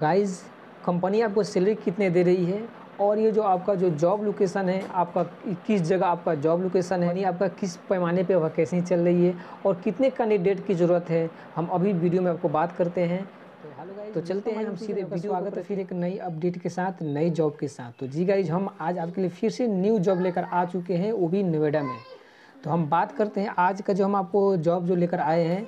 guys company आपको salary कितने दे रही है और ये जो आपका जो जॉब लोकेशन है आपका किस जगह आपका जॉब लोकेशन है यानी आपका किस पैमाने पे कैसे चल रही है और कितने कैंडिडेट की ज़रूरत है हम अभी वीडियो में आपको बात करते हैं तो, तो चलते हैं हम सीधे वीडियो आगे तो फिर एक नई अपडेट के साथ नई जॉब के साथ तो जी गाइज हम आज आपके लिए फिर से न्यू जॉब लेकर आ चुके हैं वो भी नोएडा में तो हम बात करते हैं आज का जो हम आपको जॉब जो लेकर आए हैं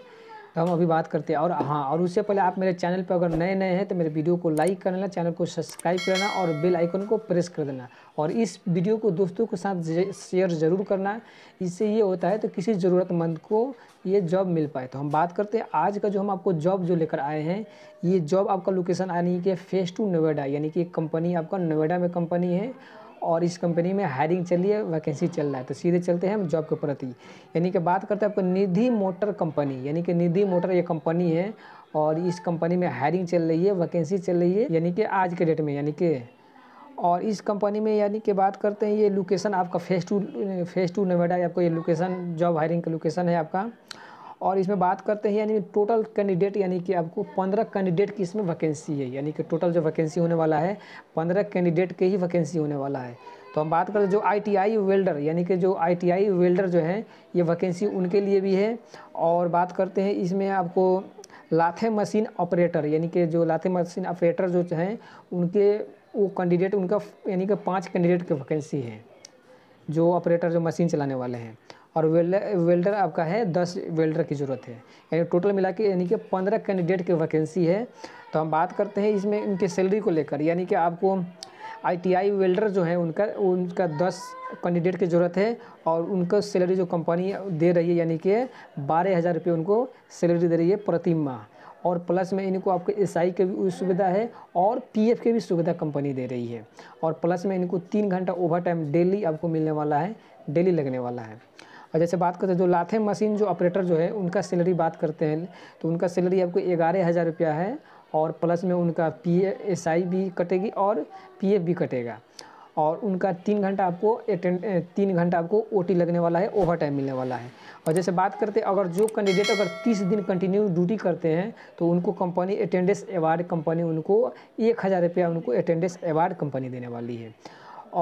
हम अभी बात करते हैं और हाँ और उससे पहले आप मेरे चैनल पर अगर नए नए हैं तो मेरे वीडियो को लाइक कर लेना चैनल को सब्सक्राइब कर लेना और बेल आइकन को प्रेस कर देना और इस वीडियो को दोस्तों के साथ शेयर ज़रूर करना इससे ये होता है तो किसी ज़रूरतमंद को ये जॉब मिल पाए तो हम बात करते हैं आज का जो हम आपको जॉब जो लेकर आए हैं ये जॉब आपका लोकेशन आने कि फेस टू नोएडा यानी कि कंपनी आपका नोएडा में कंपनी है और इस कंपनी में हायरिंग चल रही है वैकेंसी चल रहा है तो सीधे चलते हैं हम जॉब के प्रति यानी कि बात करते हैं आपको निधि मोटर कंपनी यानी कि निधि मोटर ये कंपनी है और इस कंपनी में हायरिंग चल रही है वैकेंसी चल रही है यानी कि आज के डेट में यानी कि और इस कंपनी में यानी कि बात करते हैं ये लोकेशन आपका phase two phase two Noida आपको ये लोकेशन जॉब हायरिंग का लोकेशन है आपका और इसमें बात करते हैं यानी टोटल कैंडिडेट यानी कि आपको पंद्रह कैंडिडेट की इसमें वैकेंसी है यानी कि टोटल जो वैकेंसी होने वाला है पंद्रह कैंडिडेट के ही वैकेंसी होने वाला है तो हम बात करें जो आईटीआई वेल्डर यानी कि जो आईटीआई वेल्डर जो हैं ये वैकेंसी उनके लिए भी है और बात करते हैं इसमें आपको लाथे मशीन ऑपरेटर यानी कि जो लाथे मशीन ऑपरेटर जो हैं उनके वो कैंडिडेट उनका यानी कि पाँच कैंडिडेट की वैकेंसी है जो ऑपरेटर जो मशीन चलाने वाले हैं और वेल्डर वेल्डर आपका है दस वेल्डर की ज़रूरत है यानी टोटल मिला के यानी कि पंद्रह कैंडिडेट की वैकेंसी है तो हम बात करते हैं इसमें इनके सैलरी को लेकर यानी कि आपको आईटीआई वेल्डर जो है उनका उनका दस कैंडिडेट की ज़रूरत है और उनका सैलरी जो कंपनी दे रही है यानी कि बारह हज़ार रुपये उनको सैलरी दे रही है प्रति माह और प्लस में इनको आपके एस आई की भी सुविधा है और पी एफ की भी सुविधा कंपनी दे रही है और प्लस में इनको तीन घंटा ओवर टाइम डेली आपको मिलने वाला है डेली लगने वाला है और जैसे बात करते हैं जो लाथे मशीन जो ऑपरेटर जो है उनका सैलरी बात करते हैं तो उनका सैलरी आपको ग्यारह हज़ार रुपया है और प्लस में उनका पी एस आई भी कटेगी और पी एफ भी कटेगा और उनका तीन घंटा आपको अटेंड तीन घंटा आपको ओ लगने वाला है ओवर टाइम मिलने वाला है और जैसे बात करते हैं अगर जो कैंडिडेट अगर तीस दिन कंटिन्यू ड्यूटी करते हैं तो उनको कंपनी अटेंडेंस अवार्ड कंपनी उनको एक हज़ार रुपया उनको अटेंडेंस अवार्ड कंपनी देने वाली है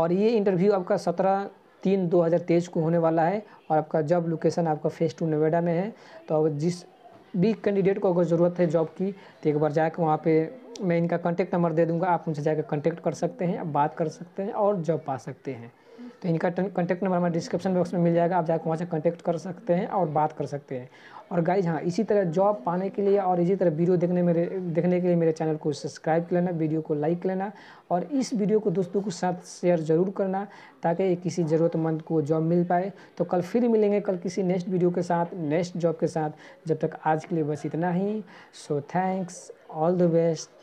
और ये इंटरव्यू आपका सत्रह तीन दो हज़ार तेईस को होने वाला है और आपका जॉब लोकेशन आपका फेस टू नोएडा में है तो जिस भी कैंडिडेट को अगर ज़रूरत है जॉब की तो एक बार जाकर वहाँ पे मैं इनका कांटेक्ट नंबर दे दूँगा आप उनसे जाकर कांटेक्ट कर सकते हैं बात कर सकते हैं और जॉब पा सकते हैं तो इनका कॉन्टैक्ट नंबर हमारे डिस्क्रिप्शन बॉक्स में मिल जाएगा आप जाकर वहाँ से कॉन्टैक्ट कर सकते हैं और बात कर सकते हैं और गाइज हाँ इसी तरह जॉब पाने के लिए और इसी तरह वीडियो देखने मेरे देखने के लिए मेरे चैनल को सब्सक्राइब कर लेना वीडियो को लाइक लेना और इस वीडियो को दोस्तों के साथ शेयर ज़रूर करना ताकि किसी ज़रूरतमंद को जॉब मिल पाए तो कल फिर मिलेंगे कल किसी नेक्स्ट वीडियो के साथ नेक्स्ट जॉब के साथ जब तक आज के लिए बस इतना ही so thanks all the best